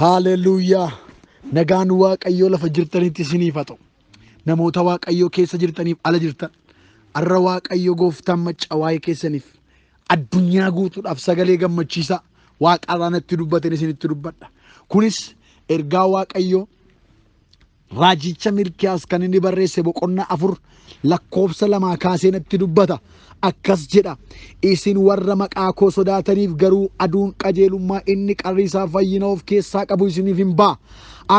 Haaleluyyaa. Nagaan Waaqayyoo lafa jirtanitti isiniif haa ta'u. Namoota Waaqayyoo keessa jirtaniif ala jirtan. Arra Waaqayyoo gooftaan maccawaa'ee keessaniif. Addunyaa guutuudhaaf sagalee gammachiisaa. Waaqarraan itti isin isinitti dubbadha. Kunis ergaa Waaqayyoo raajicha mirkiyaas kan inni barreesse boqonnaa afur lakkoobsa lamaa kaasee dubbata akkas jedha isin warra maqaa koo sodaataniif garuu aduun qajeelummaa inni qarriisaa fayyina of keessaa qabu isiniif hin ba'a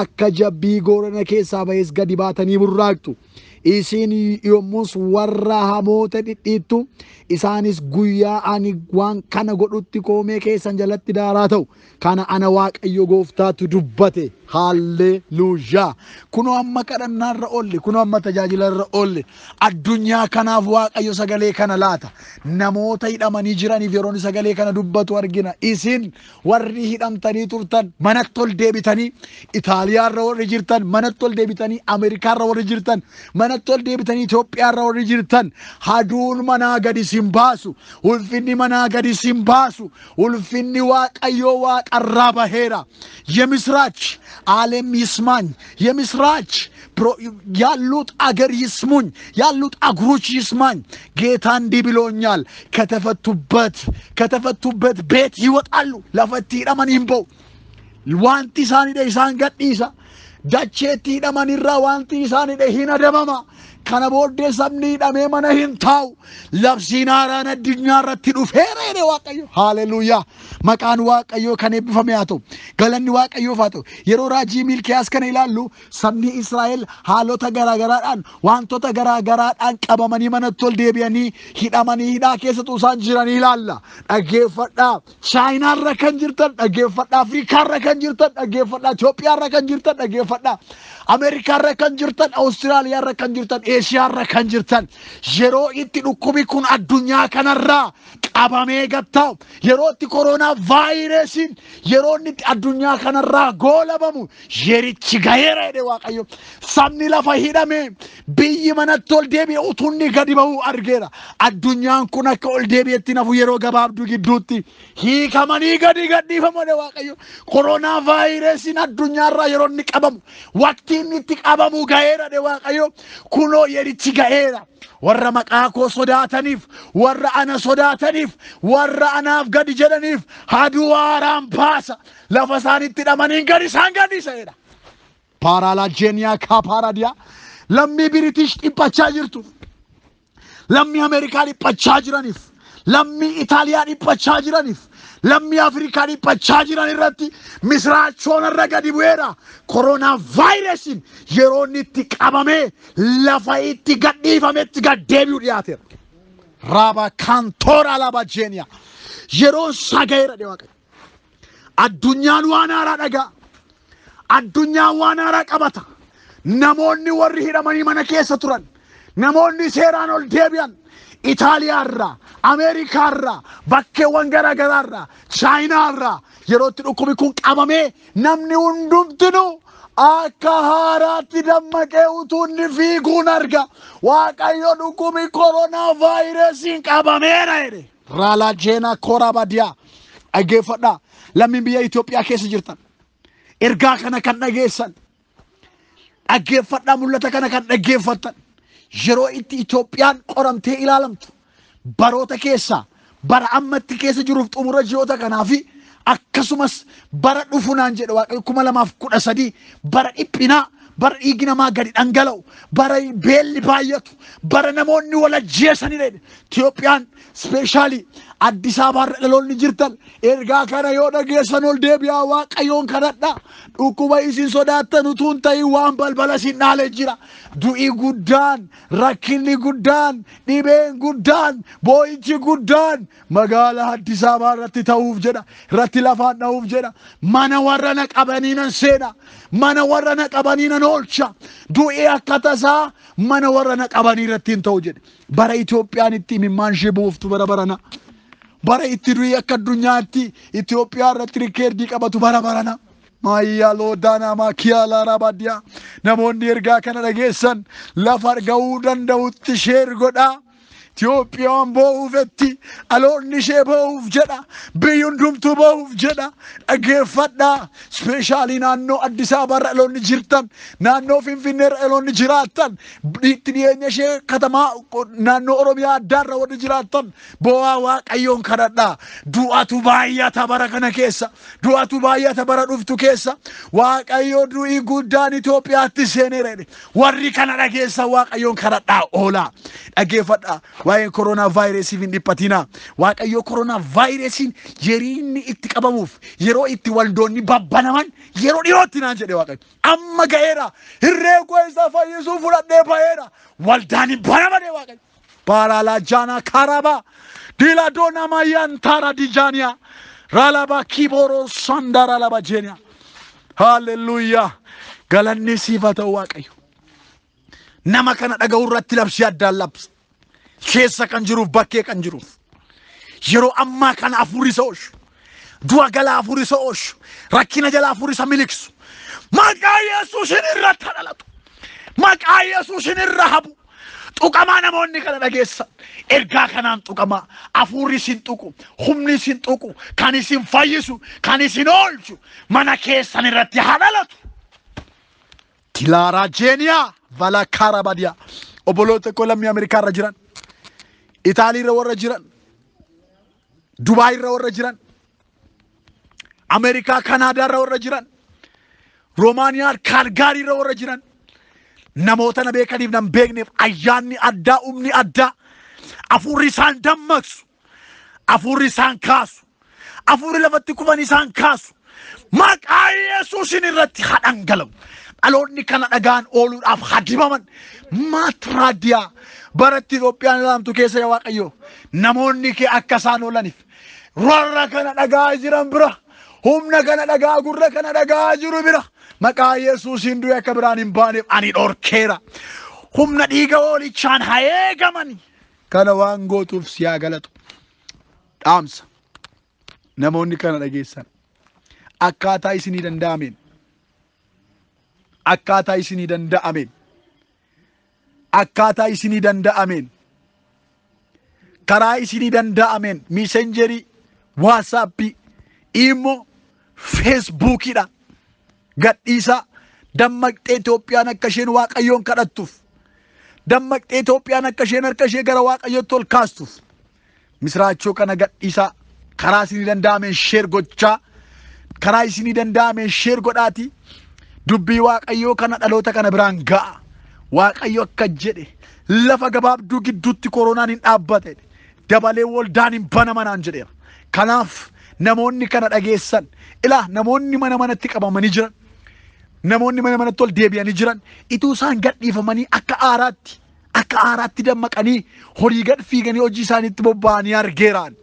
akka jabbii goorana keessaa bahees gadi baatanii burraaqxu. isin yommus warra hamoota dhidhiittu isaanis guyyaa ani waan kana godhutti koomee keessan jalatti daaraa ta'u kana ana waaqayyo gooftaatu dubbate haalleluuyaa kunoo amma kadhannaarra oolle kunoo amma oolle addunyaa kanaaf waaqayyo sagalee kana laata namoota hidhamanii jiraniif yeroon sagalee kana dubbatu argina isin warri hidhamtanii turtan manatti ol deebitanii itaaliyaarra warri jirtan manatti ol deebitanii ameerikaarra warri jirtan kanatti ol deebitan Itoophiyaarra warri jirtan haduun manaa gadi sin baasu ulfinni manaa gadi sin baasu ulfinni waaqayyoo waaqarraa baheera የምስራች ዓለም ይስማኝ የምስራች ያሉት አገር ይስሙኝ ያሉት አገሮች ይስማኝ ጌታ እንዲህ ብሎኛል ከተፈቱበት ከተፈቱበት ቤት ይወጣሉ ለፈቲ ረመን ይንበው ዋንቲ ሳኒደ ኢሳን ገዲሳ dacheetti hidhaman irraa wanti isaan hidhe hin adabama kana booddee sabni hidhamee mana hin taa'u labsiin haaraan addunyaa irratti dhufeera jedhe waaqayyo haaleluyyaa maqaan waaqayyoo kan eebbifame haa ta'u galanni waaqayyoof haa ta'u yeroo raajii milkiyaas kana ilaallu sabni israa'el haalota garaagaraadhaan wantoota garaagaraadhaan qabamanii manatti ol deebi'anii hidhamanii hidhaa keessa tuusaan jiran ilaalla dhaggeeffadhaa chaayinaarra kan jirtan dhaggeeffadhaa afrikaarra kan jirtan dhaggeeffadhaa itoophiyaarra kan jirtan dhaggeeffadhaa phận đâu ameerikaan kan jirtan awustiraaliyaan kan jirtan eeshiyaan kan jirtan yeroo itti dhukkubi kun addunyaa kanarraa qabamee gattaa yeroo itti koronaa vaayiresiin yeroo inni addunyaa kanarraa goolabamu yerichi gaheera jedhe waaqayyo sabni lafa hidhame biyyi manatti ol deebi'e utunni gadi bahuu argeera addunyaan kun akka ol deebi'etti nafu yeroo gabaabduu gidduutti hiikamanii gadi gadhiifamu jedhe waaqayyo koronaa vaayiresiin addunyaarraa yeroo inni qabamu waktii itti qabamuu ga'eera dhe waaqayyo kunoo yerichi ga'eera warra maqaa koo sodaataniif warra ana sodaataniif warra anaaf gadi jedhaniif haduu haaraan baasa lafa itti dhamaniin gadi isaan gadhiiseera. Paaraalaajeenyaa kaapaaraadiyaa lammii Biriitish dhiphachaa jirtu lammii Ameerikaa dhiphachaa jiraniif lammii Itaaliyaa dhiphachaa jiraniif lammii Afrikaa dhiphachaa jiran irratti misraachoon irra gadi bu'eedha. Koronaa vaayirasiin yeroo inni itti qabamee lafa itti gadhiifametti deebi'u dhiyaateera. Raabaa kaantoora alaabaa jeeniyaa yeroo sagayeera dhiyoo addunyaan waan haaraa dhaga'a. Addunyaan waan haaraa qabata. Namoonni warri hidhamanii mana keessa turan, namoonni seeraan ol deebi'an Itaaliyaarra Ameerikaarraa, bakkeewwan garaarra Chaayinaarra yerootti dhukkubni kun qabamee namni hundumtinuu akka haaraatti dammaqee utuunni fiiguun arga. Waaqayyo dhukkubni koronaa vaayirasiin qabameera Raalaa Jeena, kooraa baadiyaa dhaggeeffadhaa lammiin biyya Itoophiyaa keessa jirtan ergaa kana kan dhageessan dhaggeeffadhaa mul'ata kana kan dhaggeeffatan. yeroo itti Itoophiyaan qoramtee ilaalamtu baroota keessaa bara ammatti keessa jiruuf xumura jiroota kanaa fi akkasumas bara dhufu naan jedhe waaqayyo kuma lamaaf kudha sadii bara dhiphinaa bara dhiigi namaa gadi dhangala'u bara beelli baay'atu bara namoonni wal ajjeesani Itoophiyaan ispeeshaalii አዲስ አበባ ለሎን ጅርተን ኤርጋ ከነ ዮደ ጌሰን ኦል ዴቢያ ዋቀዮን ከነዳ ዱኩበ ኢሲን ሶዳተን ቱን ተይ ዋን በልበለ ሲናለ ጅራ ዱኢ ጉዳን ረኪኒ ጉዳን ዲቤን ጉዳን ቦይቺ ጉዳን መጋላ አዲስ አበባ ረቲ ተውፍ ጀዳ ረቲ ለፋን ነውፍ ጀዳ ማነ ወረነ ቀበኒነን ሴና ማነ ወረነ ቀበኒነን ኦልቻ ዱኢ አከተሳ ማነ ወረነ ቀበኒ ረቲን ተውጀድ በረ ኢትዮጵያን ኢቲ ሚማንሽ በወፍቱ በረበረና bara itti durii akka addunyaatti Itoophiyaa irratti rikkeerdii qabatu bara barana. Maayyaa loodaanaa maakiyaa laaraa baadiyyaa namoonni ergaa kana dhageessan lafa ga'uu danda'utti sheer godhaa. Itoophiyaan boo'uufetti aloonni ishee boo'uuf jedha biyyi hundumtuu boo'uuf jedha dhaggeeffadhaa ispeeshaalii naannoo Addis Abaarra dhaloonni jirtan naannoo Finfinneerra dhaloonni jiraatan itti dhiyeenya ishee katamaa naannoo Oromiyaa addaarra warri jiraatan bo'aa waaqayyoon kadhadhaa du'atu baay'ata bara kana keessa du'atu baay'ata bara dhuftu keessa waaqayyoo du'ii guddaan Itoophiyaatti seeneera warri kana dhageessa waaqayyoon kadhadhaa oolaa. dhageeffadha waa'ee koronaa vaayirasiif hin dhiphatinaa waaqayyoo koronaa vaayirasiin yeriinni itti qabamuuf yeroo itti waldoonni babbanaman yeroo dhihootti naan jedhe waaqayyo amma ga'eera herreegoo isaa fayyisuu fudhadhee ba'eera waldaan hin banamane waaqayyo baalaalaa jaanaa kaarabaa diiladoo nama yantaara dijaaniyaa raalabaa kibooroo sandaa raalabaa jeeniyaa haalleluuyaa galanni siif haa ta'u waaqayyo nama kana dhaga'urratti labsii addaan labsa. Keessa kan jiruuf bakkee kan jiruuf. Yeroo ammaa kana afurri isa Du'a gala afurri isa oolchu. Rakkina jala afurri isa miliksu. Maqaa Yesuusin irratti dhalatu. Maqaa Yesuusin irra habu. Xuqamaa namoonni kana dhageessan. Ergaa kanaan xuqamaa. Afuurri isin tuqu. Humni isin tuqu. Kan isin fayyisu. Kan isin oolchu. Mana keessan irratti haa dhalatu. Tilaaraa Jeeniyaa. valakaaraa badiyaa obboloota koo lammii Ameerikaa irra jiran Itaalii irra warra jiran Dubaay irra warra jiran Ameerikaa Kanaadaa irra warra jiran Roomaaniyaa Kaalgaarii irra warra jiran namoota na beekaniif nan beekneef ayyaanni addaa umni addaa afuurri isaan dammaqsu afuurri isaan kaasu afuurri lafatti kufan isaan kaasu maqaa Yesuusin irratti galamu. dhaloonni kana dhagaan ooluudhaaf hadimaman maatraadiyaa baratti Itoophiyaan ilaamtu keessa yaa Waaqayyo namoonni kee akka isaan oolaniif warra kana dhagaa jiran bira humna kana dhagaa gurra kana dhagaa jiru bira maqaa Yesuusiin du'e akka biraan hin baaneef ani dhorkeera humna dhiiga oolichaan haa eegaman kana waan gootuuf siyaa galatu dhaamsa namoonni kana dhageessan akkaataa isinii danda'ameen akkaataa isinii danda'ameen akkaataa isinii danda'ameen karaa isinii danda'ameen miiseenjerii waasaappii immoo feesbuukiidha gadhiisaa dammaqxee Itoophiyaan akka isheen waaqayyoon kadhattuuf dammaqxee Itoophiyaan akka isheen harka ishee gara waaqayyootti ol kaastuuf misraachoo kana gadhiisaa karaa isinii danda'ameen sheer gochaa karaa isinii danda'ameen sheer godhaatii dubbii waaqayyoo kana dhaloota kana biraan ga'a waaqayyo akka jedhe lafa gabaabduu gidduutti koronaan hin dhaabbate dabalee waldaan hin banamanaan jedheera kanaaf namoonni kana dhageessan ilaa namoonni mana manatti qabamanii jiran namoonni mana manatti ol deebi'anii jiran ituu isaan gadhiifamanii akka aaraatti akka aaraatti dammaqanii horii gad fiiganii hojii isaaniitti bobba'anii argeeraan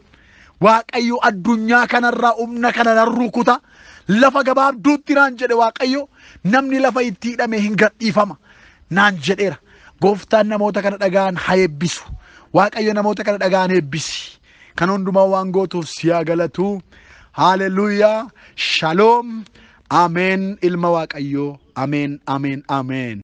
waaqayyo addunyaa kanarraa humna kana nan rukuta lafa gabaabduutti naan jedhe waaqayyo namni lafa itti hidhame hin gadhiifama naan jedheera gooftaan namoota kana dhagaan haa eebbisu waaqayyo namoota kana dhagaan eebbisi kan hundumaa waan gootuuf siyaa galatu haaleluyyaa shaloom ameen ilma waaqayyoo ameen ameen ameen